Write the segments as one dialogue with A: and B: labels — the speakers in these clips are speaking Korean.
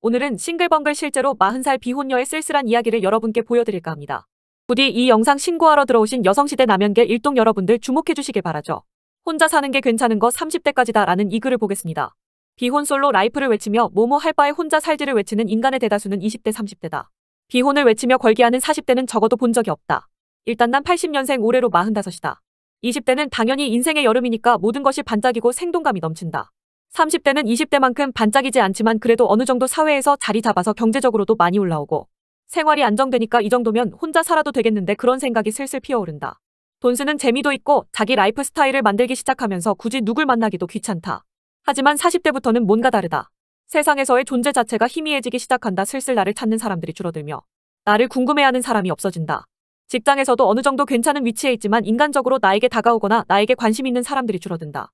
A: 오늘은 싱글벙글 실제로 40살 비혼녀의 쓸쓸한 이야기를 여러분께 보여드릴까 합니다. 부디 이 영상 신고하러 들어오신 여성시대 남연계 일동 여러분들 주목해 주시길 바라죠. 혼자 사는 게 괜찮은 거 30대까지다 라는 이 글을 보겠습니다. 비혼 솔로 라이프를 외치며 뭐뭐 할 바에 혼자 살지를 외치는 인간의 대다수는 20대 30대다. 비혼을 외치며 걸기하는 40대는 적어도 본 적이 없다. 일단 난 80년생 올해로 45이다. 20대는 당연히 인생의 여름이니까 모든 것이 반짝이고 생동감이 넘친다. 30대는 20대만큼 반짝이지 않지만 그래도 어느 정도 사회에서 자리 잡아서 경제적으로도 많이 올라오고 생활이 안정되니까 이 정도면 혼자 살아도 되겠는데 그런 생각이 슬슬 피어오른다. 돈 쓰는 재미도 있고 자기 라이프 스타일을 만들기 시작하면서 굳이 누굴 만나기도 귀찮다. 하지만 40대부터는 뭔가 다르다. 세상에서의 존재 자체가 희미해지기 시작한다. 슬슬 나를 찾는 사람들이 줄어들며 나를 궁금해하는 사람이 없어진다. 직장에서도 어느 정도 괜찮은 위치에 있지만 인간적으로 나에게 다가오거나 나에게 관심 있는 사람들이 줄어든다.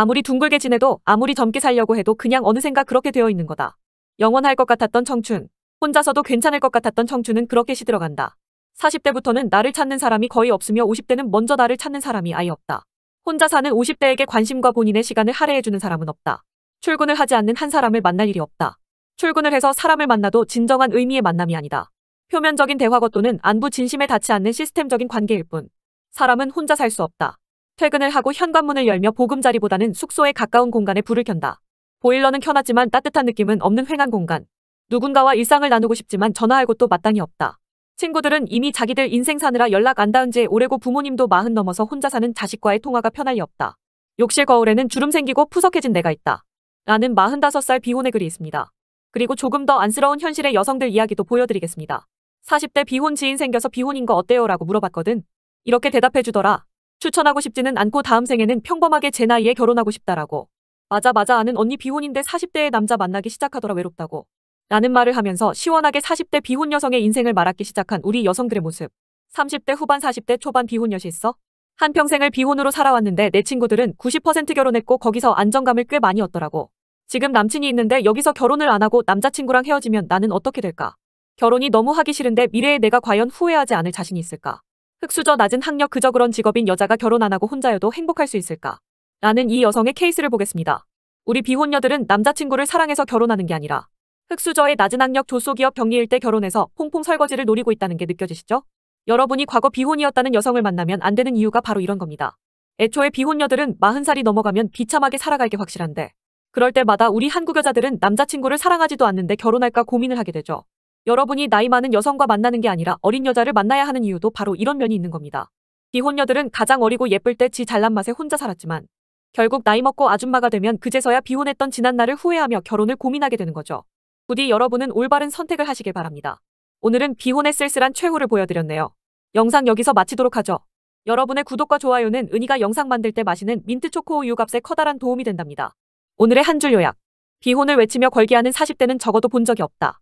A: 아무리 둥글게 지내도 아무리 젊게 살려고 해도 그냥 어느샌가 그렇게 되어 있는 거다. 영원할 것 같았던 청춘. 혼자서도 괜찮을 것 같았던 청춘은 그렇게 시들어간다. 40대부터는 나를 찾는 사람이 거의 없으며 50대는 먼저 나를 찾는 사람이 아예 없다. 혼자 사는 50대에게 관심과 본인의 시간을 할애해주는 사람은 없다. 출근을 하지 않는 한 사람을 만날 일이 없다. 출근을 해서 사람을 만나도 진정한 의미의 만남이 아니다. 표면적인 대화것 또는 안부 진심에 닿지 않는 시스템적인 관계일 뿐. 사람은 혼자 살 수 없다. 퇴근을 하고 현관문을 열며 보금자리보다는 숙소에 가까운 공간에 불을 켠다. 보일러는 켜놨지만 따뜻한 느낌은 없는 횡한 공간. 누군가와 일상을 나누고 싶지만 전화할 곳도 마땅히 없다. 친구들은 이미 자기들 인생 사느라 연락 안 닿은 지 오래고 부모님도 마흔 넘어서 혼자 사는 자식과의 통화가 편할 리 없다. 욕실 거울에는 주름 생기고 푸석해진 내가 있다. 라는 45살 비혼의 글이 있습니다. 그리고 조금 더 안쓰러운 현실의 여성들 이야기도 보여드리겠습니다. 40대 비혼 지인 생겨서 비혼인 거 어때요? 라고 물어봤거든. 이렇게 대답해주더라. 추천하고 싶지는 않고 다음 생에는 평범하게 제 나이에 결혼하고 싶다라고. 맞아 맞아 아는 언니 비혼인데 40대의 남자 만나기 시작하더라 외롭다고. 라는 말을 하면서 시원하게 40대 비혼 여성의 인생을 말하기 시작한 우리 여성들의 모습. 30대 후반 40대 초반 비혼 여실어 한평생을 비혼으로 살아왔는데 내 친구들은 90% 결혼했고 거기서 안정감을 꽤 많이 얻더라고. 지금 남친이 있는데 여기서 결혼을 안 하고 남자친구랑 헤어지면 나는 어떻게 될까? 결혼이 너무 하기 싫은데 미래에 내가 과연 후회하지 않을 자신이 있을까? 흑수저 낮은 학력 그저 그런 직업인 여자가 결혼 안 하고 혼자여도 행복할 수 있을까? 라는 이 여성의 케이스를 보겠습니다. 우리 비혼녀들은 남자친구를 사랑해서 결혼하는 게 아니라 흑수저의 낮은 학력 조소기업 병리일 때 결혼해서 퐁퐁 설거지를 노리고 있다는 게 느껴지시죠? 여러분이 과거 비혼이었다는 여성을 만나면 안 되는 이유가 바로 이런 겁니다. 애초에 비혼녀들은 40살이 넘어가면 비참하게 살아갈 게 확실한데 그럴 때마다 우리 한국 여자들은 남자친구를 사랑하지도 않는데 결혼할까 고민을 하게 되죠. 여러분이 나이 많은 여성과 만나는 게 아니라 어린 여자를 만나야 하는 이유도 바로 이런 면이 있는 겁니다. 비혼녀들은 가장 어리고 예쁠 때 지 잘난 맛에 혼자 살았지만 결국 나이 먹고 아줌마가 되면 그제서야 비혼했던 지난 날을 후회하며 결혼을 고민하게 되는 거죠. 부디 여러분은 올바른 선택을 하시길 바랍니다. 오늘은 비혼의 쓸쓸한 최후를 보여드렸네요. 영상 여기서 마치도록 하죠. 여러분의 구독과 좋아요는 은희가 영상 만들 때 마시는 민트초코 우유 값에 커다란 도움이 된답니다. 오늘의 한 줄 요약. 비혼을 외치며 걸기하는 40대는 적어도 본 적이 없다.